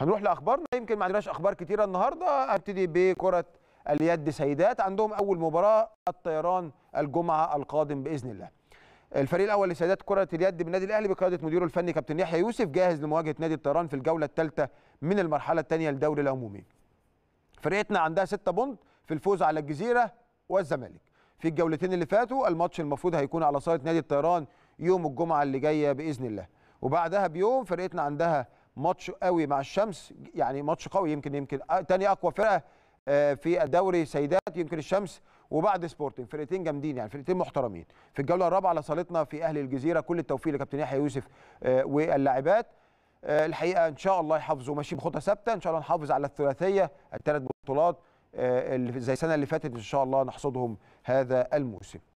هنروح لاخبارنا يمكن ما عندناش اخبار كتيره النهارده هبتدي بكره اليد سيدات عندهم اول مباراه الطيران الجمعه القادم باذن الله الفريق الاول لسيدات كره اليد بالنادي الاهلي بقياده مديره الفني كابتن يحيى يوسف جاهز لمواجهه نادي الطيران في الجوله الثالثه من المرحله الثانيه للدوري العمومي فرقتنا عندها ستة بونت في الفوز على الجزيره والزمالك في الجولتين اللي فاتوا الماتش المفروض هيكون على صاله نادي الطيران يوم الجمعه اللي جايه باذن الله وبعدها بيوم فرقتنا عندها ماتش قوي مع الشمس يعني ماتش قوي يمكن يمكن آه، تاني اقوى فرقه آه، في الدوري سيدات يمكن الشمس وبعد سبورتنج فرقتين جامدين يعني فرقتين محترمين في الجوله الرابعه لصالتنا في اهل الجزيره كل التوفيق لكابتن يحيى يوسف آه، واللاعبات الحقيقه ان شاء الله يحافظوا ماشيين بخطه ثابته ان شاء الله نحافظ على الثلاثيه الثلاث بطولات زي السنه اللي فاتت ان شاء الله نحصدهم هذا الموسم